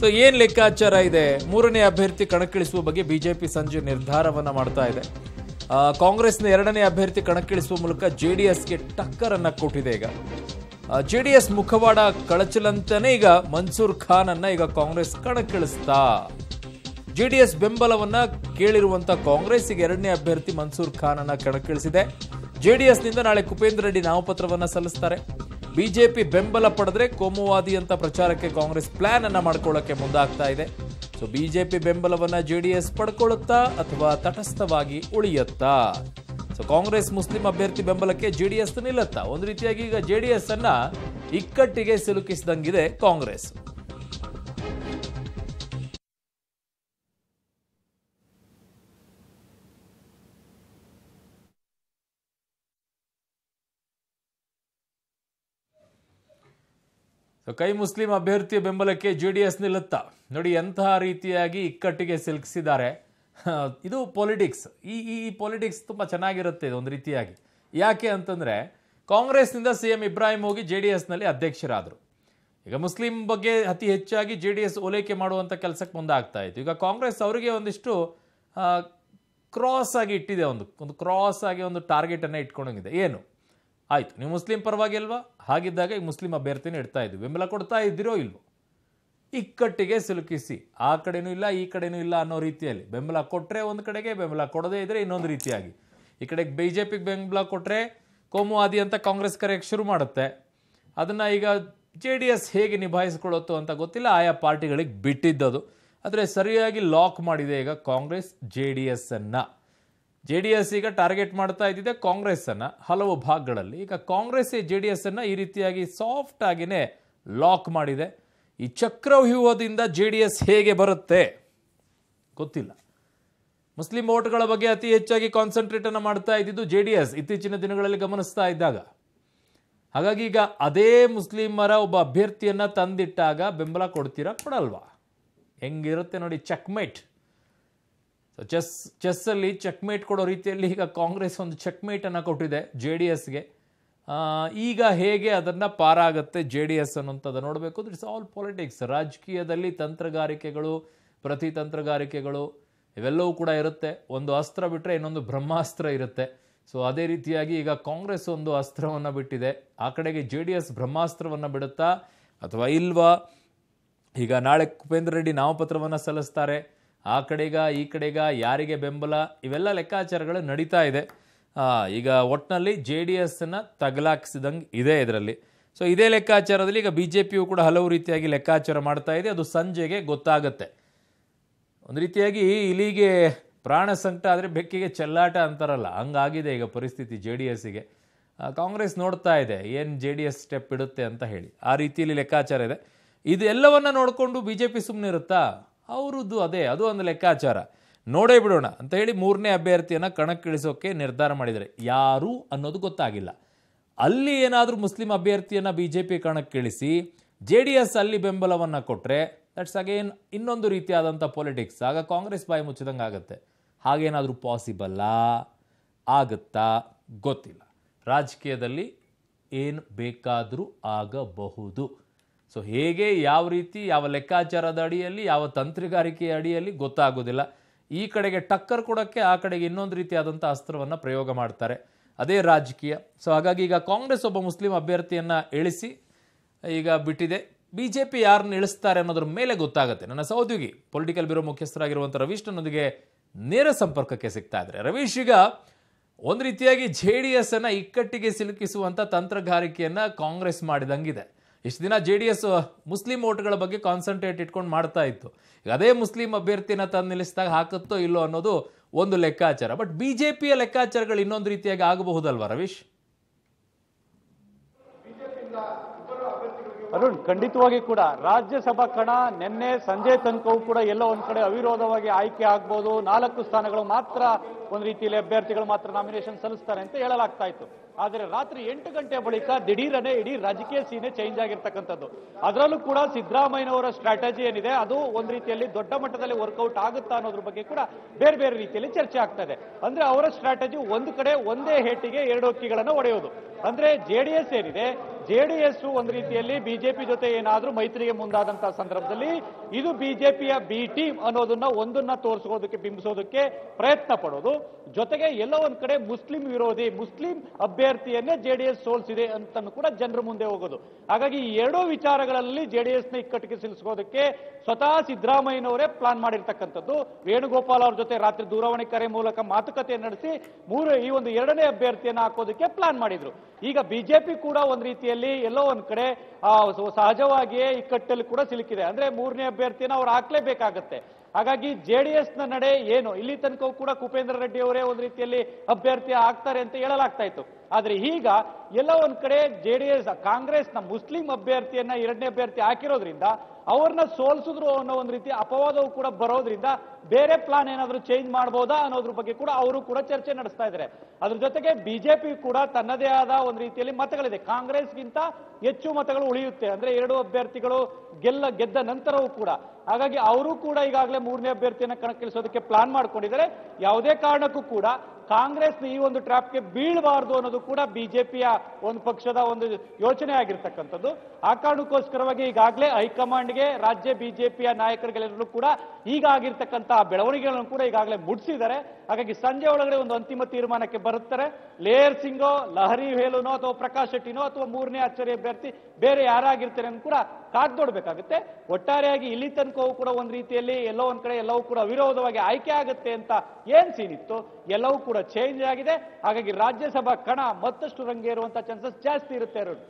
so ಏನು ಲೆಕ್ಕಾಚಾರ ಇದೆ ಮೂರನೇ ಅಭ್ಯರ್ಥಿ ಕಣಕ್ಕಿಳಿಸುವ ಬಗ್ಗೆ ಬಿಜೆಪಿ ಸಂಜೆ ನಿರ್ಧಾರವನ್ನ ಮಾಡ್ತಾ ಇದೆ ಕಾಂಗ್ರೆಸ್ನ ಎರಡನೇ ಅಭ್ಯರ್ಥಿ ಕಣಕ್ಕಿಳಿಸುವ ಮೂಲಕ ಜೆ ಡಿ ಎಸ್ಗೆ ಟಕ್ಕರನ್ನು ಕೊಟ್ಟಿದೆ ಈಗ ಜೆ ಡಿ ಎಸ್ ಮುಖವಾಡ ಕಳಚಲಂತನೇ ಈಗ ಮನ್ಸೂರ್ ಖಾನ್ ಅನ್ನ ಈಗ ಕಾಂಗ್ರೆಸ್ ಕಣಕ್ಕಿಳಿಸ್ತಾ ಜೆ ಡಿ ಎಸ್ ಬೆಂಬಲವನ್ನ ಕೇಳಿರುವಂತ ಕಾಂಗ್ರೆಸ್ ಈಗ ಎರಡನೇ ಅಭ್ಯರ್ಥಿ ಮನ್ಸೂರ್ ಖಾನ್ ಅನ್ನ ಕಣಕ್ಕಿಳಿಸಿದೆ ನಿಂದ ನಾಳೆ ಕುಪೇಂದ್ರ ರೆಡ್ಡಿ ನಾಮಪತ್ರವನ್ನ ಸಲ್ಲಿಸ್ತಾರೆ ಬಿಜೆಪಿ ಬೆಂಬಲ ಪಡೆದ್ರೆ ಕೋಮುವಾದಿ ಅಂತ ಪ್ರಚಾರಕ್ಕೆ ಕಾಂಗ್ರೆಸ್ ಪ್ಲಾನ್ ಅನ್ನ ಮಾಡ್ಕೊಳ್ಳೋಕೆ ಮುಂದಾಗ್ತಾ ಇದೆ ಸೊ ಬಿಜೆಪಿ ಬೆಂಬಲವನ್ನ ಎಸ್ ಪಡ್ಕೊಳ್ಳುತ್ತಾ ಅಥವಾ ತಟಸ್ಥವಾಗಿ ಉಳಿಯುತ್ತಾ ಸೊ ಕಾಂಗ್ರೆಸ್ ಮುಸ್ಲಿಂ ಅಭ್ಯರ್ಥಿ ಬೆಂಬಲಕ್ಕೆ ಜೆಡಿಎಸ್ ನಿಲ್ಲುತ್ತಾ ಒಂದು ರೀತಿಯಾಗಿ ಈಗ ಜೆಡಿಎಸ್ ಅನ್ನ ಇಕ್ಕಟ್ಟಿಗೆ ಸಿಲುಕಿಸಿದಂಗಿದೆ ಕಾಂಗ್ರೆಸ್ ಕೈ ಮುಸ್ಲಿಂ ಅಭ್ಯರ್ಥಿಯ ಬೆಂಬಲಕ್ಕೆ ಜೆ ಡಿ ಎಸ್ ನಿಲ್ಲುತ್ತಾ ನೋಡಿ ಎಂತಹ ರೀತಿಯಾಗಿ ಇಕ್ಕಟ್ಟಿಗೆ ಸಿಲುಕಿಸಿದ್ದಾರೆ ಇದು ಪೊಲಿಟಿಕ್ಸ್ ಈ ಈ ಪೊಲಿಟಿಕ್ಸ್ ತುಂಬ ಚೆನ್ನಾಗಿರುತ್ತೆ ಇದು ಒಂದು ರೀತಿಯಾಗಿ ಯಾಕೆ ಅಂತಂದರೆ ಕಾಂಗ್ರೆಸ್ನಿಂದ ಸಿ ಎಂ ಇಬ್ರಾಹಿಂ ಹೋಗಿ ಜೆ ಡಿ ಎಸ್ನಲ್ಲಿ ಅಧ್ಯಕ್ಷರಾದರು ಈಗ ಮುಸ್ಲಿಂ ಬಗ್ಗೆ ಅತಿ ಹೆಚ್ಚಾಗಿ ಜೆ ಡಿ ಎಸ್ ಓಲೈಕೆ ಮಾಡುವಂಥ ಕೆಲಸಕ್ಕೆ ಮುಂದಾಗ್ತಾ ಇತ್ತು ಈಗ ಕಾಂಗ್ರೆಸ್ ಅವರಿಗೆ ಒಂದಿಷ್ಟು ಕ್ರಾಸ್ ಆಗಿ ಇಟ್ಟಿದೆ ಒಂದು ಒಂದು ಕ್ರಾಸ್ ಆಗಿ ಒಂದು ಟಾರ್ಗೆಟನ್ನು ಇಟ್ಕೊಂಡೋಗಿದೆ ಏನು ಆಯಿತು ನೀವು ಮುಸ್ಲಿಂ ಪರವಾಗಿ ಅಲ್ವಾ ಹಾಗಿದ್ದಾಗ ಈ ಮುಸ್ಲಿಂ ಅಭ್ಯರ್ಥಿನ ಇಡ್ತಾ ಇದ್ವಿ ಬೆಂಬಲ ಕೊಡ್ತಾ ಇದ್ದೀರೋ ಇಲ್ವೋ ಇಕ್ಕಟ್ಟಿಗೆ ಸಿಲುಕಿಸಿ ಆ ಕಡೆನೂ ಇಲ್ಲ ಈ ಕಡೆನೂ ಇಲ್ಲ ಅನ್ನೋ ರೀತಿಯಲ್ಲಿ ಬೆಂಬಲ ಕೊಟ್ಟರೆ ಒಂದು ಕಡೆಗೆ ಬೆಂಬಲ ಕೊಡದೇ ಇದ್ದರೆ ಇನ್ನೊಂದು ರೀತಿಯಾಗಿ ಈ ಕಡೆಗೆ ಬಿ ಜೆ ಪಿಗೆ ಬೆಂಬಲ ಕೊಟ್ಟರೆ ಕೋಮುವಾದಿ ಅಂತ ಕಾಂಗ್ರೆಸ್ ಕರೆಯಕ್ಕೆ ಶುರು ಮಾಡುತ್ತೆ ಅದನ್ನು ಈಗ ಜೆ ಡಿ ಎಸ್ ಹೇಗೆ ನಿಭಾಯಿಸ್ಕೊಳ್ಳುತ್ತೋ ಅಂತ ಗೊತ್ತಿಲ್ಲ ಆಯಾ ಪಾರ್ಟಿಗಳಿಗೆ ಬಿಟ್ಟಿದ್ದದು ಆದರೆ ಸರಿಯಾಗಿ ಲಾಕ್ ಮಾಡಿದೆ ಈಗ ಕಾಂಗ್ರೆಸ್ ಜೆ ಡಿ ಎಸ್ಸನ್ನು ಜೆ ಡಿ ಎಸ್ ಈಗ ಟಾರ್ಗೆಟ್ ಮಾಡ್ತಾ ಇದ್ದಿದೆ ಕಾಂಗ್ರೆಸ್ಸನ್ನು ಹಲವು ಭಾಗಗಳಲ್ಲಿ ಈಗ ಕಾಂಗ್ರೆಸ್ ಜೆ ಡಿ ಎಸ್ಸನ್ನು ಈ ರೀತಿಯಾಗಿ ಸಾಫ್ಟ್ ಆಗಿನೇ ಲಾಕ್ ಮಾಡಿದೆ ಈ ಚಕ್ರವ್ಯೂಹದಿಂದ ಜೆ ಡಿ ಎಸ್ ಹೇಗೆ ಬರುತ್ತೆ ಗೊತ್ತಿಲ್ಲ ಮುಸ್ಲಿಂ ಓಟ್ಗಳ ಬಗ್ಗೆ ಅತಿ ಹೆಚ್ಚಾಗಿ ಕಾನ್ಸಂಟ್ರೇಟನ್ನು ಮಾಡ್ತಾ ಇದ್ದಿದ್ದು ಜೆ ಡಿ ಎಸ್ ಇತ್ತೀಚಿನ ದಿನಗಳಲ್ಲಿ ಗಮನಿಸ್ತಾ ಇದ್ದಾಗ ಹಾಗಾಗಿ ಈಗ ಅದೇ ಮುಸ್ಲಿಮರ ಒಬ್ಬ ಅಭ್ಯರ್ಥಿಯನ್ನು ತಂದಿಟ್ಟಾಗ ಬೆಂಬಲ ಕೊಡ್ತೀರಾ ಕೊಡಲ್ವಾ ಹೆಂಗಿರುತ್ತೆ ನೋಡಿ ಚೆಕ್ಮೇಟ್ ಚೆಸ್ ಚೆಸ್ಸಲ್ಲಿ ಮೇಟ್ ಕೊಡೋ ರೀತಿಯಲ್ಲಿ ಈಗ ಕಾಂಗ್ರೆಸ್ ಒಂದು ಮೇಟನ್ನು ಕೊಟ್ಟಿದೆ ಜೆ ಡಿ ಎಸ್ಗೆ ಈಗ ಹೇಗೆ ಅದನ್ನು ಪಾರಾಗುತ್ತೆ ಜೆ ಡಿ ಎಸ್ ಅನ್ನೋಂಥದ್ದು ನೋಡಬೇಕು ಇಟ್ಸ್ ಆಲ್ ಪಾಲಿಟಿಕ್ಸ್ ರಾಜಕೀಯದಲ್ಲಿ ತಂತ್ರಗಾರಿಕೆಗಳು ಪ್ರತಿ ತಂತ್ರಗಾರಿಕೆಗಳು ಇವೆಲ್ಲವೂ ಕೂಡ ಇರುತ್ತೆ ಒಂದು ಅಸ್ತ್ರ ಬಿಟ್ಟರೆ ಇನ್ನೊಂದು ಬ್ರಹ್ಮಾಸ್ತ್ರ ಇರುತ್ತೆ ಸೊ ಅದೇ ರೀತಿಯಾಗಿ ಈಗ ಕಾಂಗ್ರೆಸ್ ಒಂದು ಅಸ್ತ್ರವನ್ನು ಬಿಟ್ಟಿದೆ ಆ ಕಡೆಗೆ ಜೆ ಡಿ ಎಸ್ ಬ್ರಹ್ಮಾಸ್ತ್ರವನ್ನು ಬಿಡುತ್ತಾ ಅಥವಾ ಇಲ್ವಾ ಈಗ ನಾಳೆ ಕುಪೇಂದ್ರ ರೆಡ್ಡಿ ನಾಮಪತ್ರವನ್ನು ಸಲ್ಲಿಸ್ತಾರೆ ಆ ಕಡೆಗ ಈ ಕಡೆಗ ಯಾರಿಗೆ ಬೆಂಬಲ ಇವೆಲ್ಲ ಲೆಕ್ಕಾಚಾರಗಳು ನಡೀತಾ ಇದೆ ಈಗ ಒಟ್ಟಿನಲ್ಲಿ ಜೆ ಡಿ ಎಸ್ನ ತಗಲಾಕಿಸಿದಂಗೆ ಇದೆ ಇದರಲ್ಲಿ ಸೊ ಇದೇ ಲೆಕ್ಕಾಚಾರದಲ್ಲಿ ಈಗ ಬಿ ಜೆ ಪಿಯು ಕೂಡ ಹಲವು ರೀತಿಯಾಗಿ ಲೆಕ್ಕಾಚಾರ ಮಾಡ್ತಾ ಇದೆ ಅದು ಸಂಜೆಗೆ ಗೊತ್ತಾಗುತ್ತೆ ಒಂದು ರೀತಿಯಾಗಿ ಇಲ್ಲಿಗೆ ಪ್ರಾಣ ಸಂಕಟ ಆದರೆ ಬೆಕ್ಕಿಗೆ ಚೆಲ್ಲಾಟ ಅಂತಾರಲ್ಲ ಹಂಗಾಗಿದೆ ಈಗ ಪರಿಸ್ಥಿತಿ ಜೆ ಡಿ ಎಸ್ಸಿಗೆ ಕಾಂಗ್ರೆಸ್ ನೋಡ್ತಾ ಇದೆ ಏನು ಜೆ ಡಿ ಎಸ್ ಸ್ಟೆಪ್ ಇಡುತ್ತೆ ಅಂತ ಹೇಳಿ ಆ ರೀತಿಯಲ್ಲಿ ಲೆಕ್ಕಾಚಾರ ಇದೆ ಇದೆಲ್ಲವನ್ನು ನೋಡಿಕೊಂಡು ಬಿ ಜೆ ಪಿ ಸುಮ್ಮನೆ ಇರುತ್ತಾ ಅವರದ್ದು ಅದೇ ಅದು ಒಂದು ಲೆಕ್ಕಾಚಾರ ನೋಡೇ ಬಿಡೋಣ ಅಂತ ಹೇಳಿ ಮೂರನೇ ಅಭ್ಯರ್ಥಿಯನ್ನು ಕಣಕ್ಕಿಳಿಸೋಕೆ ನಿರ್ಧಾರ ಮಾಡಿದ್ದಾರೆ ಯಾರು ಅನ್ನೋದು ಗೊತ್ತಾಗಿಲ್ಲ ಅಲ್ಲಿ ಏನಾದರೂ ಮುಸ್ಲಿಂ ಅಭ್ಯರ್ಥಿಯನ್ನು ಬಿ ಜೆ ಪಿ ಕಣಕ್ಕಿಳಿಸಿ ಜೆ ಡಿ ಎಸ್ ಅಲ್ಲಿ ಬೆಂಬಲವನ್ನು ಕೊಟ್ಟರೆ ದಟ್ಸ್ ಅಗೇನ್ ಇನ್ನೊಂದು ರೀತಿಯಾದಂಥ ಪೊಲಿಟಿಕ್ಸ್ ಆಗ ಕಾಂಗ್ರೆಸ್ ಬಾಯಿ ಮುಚ್ಚಿದಂಗೆ ಆಗುತ್ತೆ ಹಾಗೇನಾದರೂ ಪಾಸಿಬಲ್ಲಾ ಆಗುತ್ತಾ ಗೊತ್ತಿಲ್ಲ ರಾಜಕೀಯದಲ್ಲಿ ಏನು ಬೇಕಾದರೂ ಆಗಬಹುದು ಸೊ ಹೇಗೆ ಯಾವ ರೀತಿ ಯಾವ ಲೆಕ್ಕಾಚಾರದ ಅಡಿಯಲ್ಲಿ ಯಾವ ತಂತ್ರಗಾರಿಕೆಯ ಅಡಿಯಲ್ಲಿ ಗೊತ್ತಾಗೋದಿಲ್ಲ ಈ ಕಡೆಗೆ ಟಕ್ಕರ್ ಕೊಡೋಕ್ಕೆ ಆ ಕಡೆಗೆ ಇನ್ನೊಂದು ರೀತಿಯಾದಂಥ ಅಸ್ತ್ರವನ್ನು ಪ್ರಯೋಗ ಮಾಡ್ತಾರೆ ಅದೇ ರಾಜಕೀಯ ಸೊ ಹಾಗಾಗಿ ಈಗ ಕಾಂಗ್ರೆಸ್ ಒಬ್ಬ ಮುಸ್ಲಿಂ ಅಭ್ಯರ್ಥಿಯನ್ನು ಇಳಿಸಿ ಈಗ ಬಿಟ್ಟಿದೆ ಬಿ ಜೆ ಪಿ ಯಾರನ್ನ ಇಳಿಸ್ತಾರೆ ಅನ್ನೋದ್ರ ಮೇಲೆ ಗೊತ್ತಾಗುತ್ತೆ ನನ್ನ ಸಹೋದ್ಯೋಗಿ ಪೊಲಿಟಿಕಲ್ ಬ್ಯೂರೋ ಮುಖ್ಯಸ್ಥರಾಗಿರುವಂಥ ರವೀಶ್ ನನ್ನೊಂದಿಗೆ ನೇರ ಸಂಪರ್ಕಕ್ಕೆ ಸಿಗ್ತಾ ಇದ್ದಾರೆ ರವೀಶ್ ಈಗ ಒಂದು ರೀತಿಯಾಗಿ ಜೆ ಡಿ ಎಸ್ ಅನ್ನು ಇಕ್ಕಟ್ಟಿಗೆ ಸಿಲುಕಿಸುವಂಥ ತಂತ್ರಗಾರಿಕೆಯನ್ನು ಕಾಂಗ್ರೆಸ್ ಮಾಡಿದಂಗಿದೆ ಇಷ್ಟು ದಿನ ಜೆ ಡಿ ಎಸ್ ಮುಸ್ಲಿಂ ಓಟ್ಗಳ ಬಗ್ಗೆ ಕಾನ್ಸಂಟ್ರೇಟ್ ಇಟ್ಕೊಂಡು ಮಾಡ್ತಾ ಇತ್ತು ಈಗ ಅದೇ ಮುಸ್ಲಿಂ ಅಭ್ಯರ್ಥಿನ ತಂದು ನಿಲ್ಲಿಸಿದಾಗ ಹಾಕುತ್ತೋ ಇಲ್ಲೋ ಅನ್ನೋದು ಒಂದು ಲೆಕ್ಕಾಚಾರ ಬಟ್ ಬಿ ಜೆ ಪಿಯ ಲೆಕ್ಕಾಚಾರಗಳು ಇನ್ನೊಂದು ರೀತಿಯಾಗಿ ಆಗಬಹುದಲ್ವಾ ರವೀಶ್ ಅರುಣ್ ಖಂಡಿತವಾಗಿ ಕೂಡ ರಾಜ್ಯಸಭಾ ಕಣ ನಿನ್ನೆ ಸಂಜೆ ತನಕವೂ ಕೂಡ ಎಲ್ಲೋ ಒಂದ್ ಕಡೆ ಅವಿರೋಧವಾಗಿ ಆಯ್ಕೆ ಆಗ್ಬೋದು ನಾಲ್ಕು ಸ್ಥಾನಗಳು ಮಾತ್ರ ಒಂದ್ ರೀತಿಯಲ್ಲಿ ಅಭ್ಯರ್ಥಿಗಳು ಮಾತ್ರ ನಾಮಿನೇಷನ್ ಸಲ್ಲಿಸ್ತಾರೆ ಅಂತ ಹೇಳಲಾಗ್ತಾ ಇತ್ತು ಆದರೆ ರಾತ್ರಿ ಎಂಟು ಗಂಟೆ ಬಳಿಕ ದಿಢೀರನೆ ಇಡೀ ರಾಜಕೀಯ ಸೀನೆ ಚೇಂಜ್ ಆಗಿರ್ತಕ್ಕಂಥದ್ದು ಅದರಲ್ಲೂ ಕೂಡ ಸಿದ್ದರಾಮಯ್ಯನವರ ಸ್ಟ್ರಾಟಜಿ ಏನಿದೆ ಅದು ಒಂದು ರೀತಿಯಲ್ಲಿ ದೊಡ್ಡ ಮಟ್ಟದಲ್ಲಿ ವರ್ಕೌಟ್ ಆಗುತ್ತಾ ಅನ್ನೋದ್ರ ಬಗ್ಗೆ ಕೂಡ ಬೇರೆ ಬೇರೆ ರೀತಿಯಲ್ಲಿ ಚರ್ಚೆ ಆಗ್ತದೆ ಅಂದ್ರೆ ಅವರ ಸ್ಟ್ರಾಟಜಿ ಒಂದು ಕಡೆ ಒಂದೇ ಹೇಟಿಗೆ ಎರಡು ಹಕ್ಕಿಗಳನ್ನು ಒಡೆಯೋದು ಅಂದ್ರೆ ಜೆಡಿಎಸ್ ಏನಿದೆ ಜೆಡಿಎಸ್ ಒಂದು ರೀತಿಯಲ್ಲಿ ಬಿಜೆಪಿ ಜೊತೆ ಏನಾದ್ರೂ ಮೈತ್ರಿಗೆ ಮುಂದಾದಂತಹ ಸಂದರ್ಭದಲ್ಲಿ ಇದು ಬಿಜೆಪಿಯ ಬಿ ಟೀಮ್ ಅನ್ನೋದನ್ನ ಒಂದನ್ನ ತೋರಿಸೋದಕ್ಕೆ ಬಿಂಬಿಸೋದಕ್ಕೆ ಪ್ರಯತ್ನ ಪಡೋದು ಜೊತೆಗೆ ಎಲ್ಲ ಒಂದ್ ಕಡೆ ಮುಸ್ಲಿಂ ವಿರೋಧಿ ಮುಸ್ಲಿಂ ಅಭ್ಯರ್ಥಿ ಅಭ್ಯರ್ಥಿಯನ್ನೇ ಜೆ ಡಿ ಎಸ್ ಸೋಲಿಸಿದೆ ಅಂತ ಕೂಡ ಜನರ ಮುಂದೆ ಹೋಗೋದು ಹಾಗಾಗಿ ಈ ಎರಡೂ ವಿಚಾರಗಳಲ್ಲಿ ಜೆ ಡಿ ಎಸ್ನ ಇಕ್ಕಟ್ಟಿಗೆ ಸಿಲ್ಸ್ಕೋದಕ್ಕೆ ಸ್ವತಃ ಸಿದ್ದರಾಮಯ್ಯನವರೇ ಪ್ಲಾನ್ ಮಾಡಿರ್ತಕ್ಕಂಥದ್ದು ವೇಣುಗೋಪಾಲ್ ಅವ್ರ ಜೊತೆ ರಾತ್ರಿ ದೂರವಾಣಿ ಕರೆ ಮೂಲಕ ಮಾತುಕತೆ ನಡೆಸಿ ಮೂರು ಈ ಒಂದು ಎರಡನೇ ಅಭ್ಯರ್ಥಿಯನ್ನು ಹಾಕೋದಕ್ಕೆ ಪ್ಲಾನ್ ಮಾಡಿದ್ರು ಈಗ ಬಿಜೆಪಿ ಕೂಡ ಒಂದು ರೀತಿಯಲ್ಲಿ ಎಲ್ಲೋ ಒಂದ್ ಕಡೆ ಸಹಜವಾಗಿಯೇ ಇಕ್ಕಟ್ಟಲ್ಲಿ ಕೂಡ ಸಿಲುಕಿದೆ ಅಂದ್ರೆ ಮೂರನೇ ಅಭ್ಯರ್ಥಿಯನ್ನು ಅವ್ರು ಹಾಕ್ಲೇಬೇಕಾಗತ್ತೆ ಹಾಗಾಗಿ ಜೆ ಡಿ ನಡೆ ಏನು ಇಲ್ಲಿ ತನಕ ಕೂಡ ಕುಪೇಂದ್ರ ರೆಡ್ಡಿ ಅವರೇ ಒಂದು ರೀತಿಯಲ್ಲಿ ಅಭ್ಯರ್ಥಿ ಆಗ್ತಾರೆ ಅಂತ ಹೇಳಲಾಗ್ತಾ ಇತ್ತು ಆದರೆ ಈಗ ಎಲ್ಲ ಒಂದ್ ಕಡೆ ಜೆ ಡಿ ಎಸ್ ಕಾಂಗ್ರೆಸ್ನ ಮುಸ್ಲಿಂ ಅಭ್ಯರ್ಥಿಯನ್ನ ಎರಡನೇ ಅಭ್ಯರ್ಥಿ ಹಾಕಿರೋದ್ರಿಂದ ಅವ್ರನ್ನ ಸೋಲ್ಸಿದ್ರು ಅನ್ನೋ ಒಂದು ರೀತಿ ಅಪವಾದವು ಕೂಡ ಬರೋದ್ರಿಂದ ಬೇರೆ ಪ್ಲಾನ್ ಏನಾದರೂ ಚೇಂಜ್ ಮಾಡ್ಬೋದಾ ಅನ್ನೋದ್ರ ಬಗ್ಗೆ ಕೂಡ ಅವರು ಕೂಡ ಚರ್ಚೆ ನಡೆಸ್ತಾ ಇದ್ದಾರೆ ಅದ್ರ ಜೊತೆಗೆ ಬಿಜೆಪಿ ಕೂಡ ತನ್ನದೇ ಆದ ಒಂದು ರೀತಿಯಲ್ಲಿ ಮತಗಳಿದೆ ಕಾಂಗ್ರೆಸ್ಗಿಂತ ಹೆಚ್ಚು ಮತಗಳು ಉಳಿಯುತ್ತೆ ಅಂದ್ರೆ ಎರಡು ಅಭ್ಯರ್ಥಿಗಳು ಗೆಲ್ಲ ಗೆದ್ದ ನಂತರವೂ ಕೂಡ ಹಾಗಾಗಿ ಅವರು ಕೂಡ ಈಗಾಗಲೇ ಮೂರನೇ ಅಭ್ಯರ್ಥಿಯನ್ನು ಕಣಕ್ಕಿಳಿಸೋದಕ್ಕೆ ಪ್ಲಾನ್ ಮಾಡ್ಕೊಂಡಿದ್ದಾರೆ ಯಾವುದೇ ಕಾರಣಕ್ಕೂ ಕೂಡ ಕಾಂಗ್ರೆಸ್ನ ಈ ಒಂದು ಟ್ರಾಪ್ಗೆ ಬೀಳಬಾರ್ದು ಅನ್ನೋದು ಕೂಡ ಬಿಜೆಪಿಯ ಒಂದು ಪಕ್ಷದ ಒಂದು ಯೋಚನೆ ಆಗಿರ್ತಕ್ಕಂಥದ್ದು ಆ ಕಾರಣಕ್ಕೋಸ್ಕರವಾಗಿ ಈಗಾಗಲೇ ಹೈಕಮಾಂಡ್ಗೆ ರಾಜ್ಯ ಬಿಜೆಪಿಯ ನಾಯಕರುಗಳೆಲ್ಲರೂ ಕೂಡ ಈಗ ಆಗಿರ್ತಕ್ಕಂತಹ ಬೆಳವಣಿಗೆಗಳನ್ನು ಕೂಡ ಈಗಾಗಲೇ ಮುಡಿಸಿದ್ದಾರೆ ಹಾಗಾಗಿ ಸಂಜೆ ಒಳಗಡೆ ಒಂದು ಅಂತಿಮ ತೀರ್ಮಾನಕ್ಕೆ ಬರುತ್ತಾರೆ ಲೇಯರ್ ಸಿಂಗೋ ಲಹರಿ ವೇಲುನೋ ಅಥವಾ ಪ್ರಕಾಶ್ ಶೆಟ್ಟಿನೋ ಅಥವಾ ಮೂರನೇ ಆಚಾರ್ಯ ಅಭ್ಯರ್ಥಿ ಬೇರೆ ಯಾರಾಗಿರ್ತಾರೆ ಅಂತ ಕೂಡ ನೋಡ್ಬೇಕಾಗುತ್ತೆ ಒಟ್ಟಾರೆಯಾಗಿ ಇಲ್ಲಿ ತನಕವೂ ಕೂಡ ಒಂದು ರೀತಿಯಲ್ಲಿ ಎಲ್ಲೋ ಒಂದ್ ಕಡೆ ಎಲ್ಲವೂ ಕೂಡ ಅವಿರೋಧವಾಗಿ ಆಯ್ಕೆ ಆಗುತ್ತೆ ಅಂತ ಏನ್ ಇತ್ತು ಎಲ್ಲವೂ ಕೂಡ ಕೂಡ ಚೇಂಜ್ ಆಗಿದೆ ಹಾಗಾಗಿ ರಾಜ್ಯಸಭಾ ಕಣ ಮತ್ತಷ್ಟು ರಂಗೇರುವಂತ ಚಾನ್ಸಸ್ ಜಾಸ್ತಿ ಇರುತ್ತೆ